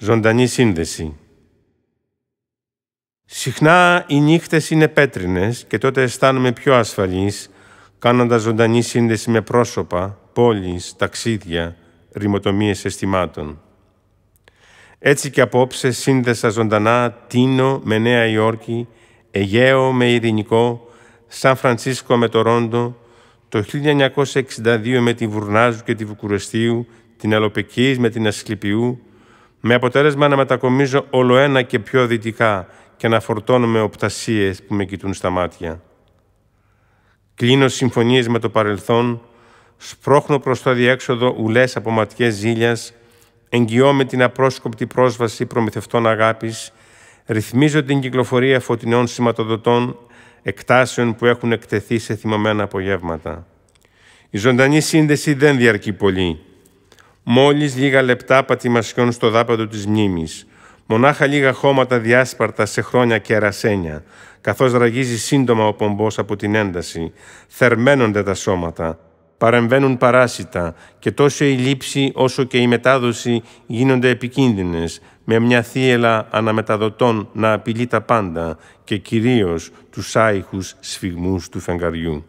Ζωντανή σύνδεση. Συχνά οι νύχτες είναι πέτρινες και τότε αισθάνομαι πιο ασφαλής, κάνοντας ζωντανή σύνδεση με πρόσωπα, πόλεις, ταξίδια, ρημοτομίες αισθημάτων. Έτσι και απόψε σύνδεσα ζωντανά Τίνο με Νέα Υόρκη, Αιγαίο με Ειρηνικό, Σαν Φρανσίσκο με το Ρόντο, το 1962 με τη Βουρνάζου και τη Βουκουρεστίου, την Αλοπεκής με την Ασκληπιού, με αποτέλεσμα να μετακομίζω όλο ένα και πιο δυτικά και να φορτώνω με οπτασίες που με κοιτούν στα μάτια. Κλείνω συμφωνίες με το παρελθόν, σπρώχνω προς το αδιέξοδο ουλές από ματιές ζήλιας, με την απρόσκοπτη πρόσβαση προμηθευτών αγάπης, ρυθμίζω την κυκλοφορία φωτεινών σηματοδοτών, εκτάσεων που έχουν εκτεθεί σε θυμωμένα απογεύματα. Η ζωντανή σύνδεση δεν διαρκεί πολύ μόλις λίγα λεπτά πατημασιών στο δάπεδο της μνήμης, μονάχα λίγα χώματα διάσπαρτα σε χρόνια και αρασένια, καθώς ραγίζει σύντομα ο πομπός από την ένταση, θερμαίνονται τα σώματα, παρεμβαίνουν παράσιτα και τόσο η λήψη όσο και η μετάδοση γίνονται επικίνδυνες, με μια θύελα αναμεταδοτών να απειλεί τα πάντα και κυρίως τους άϊχους σφιγμούς του φεγγαριού.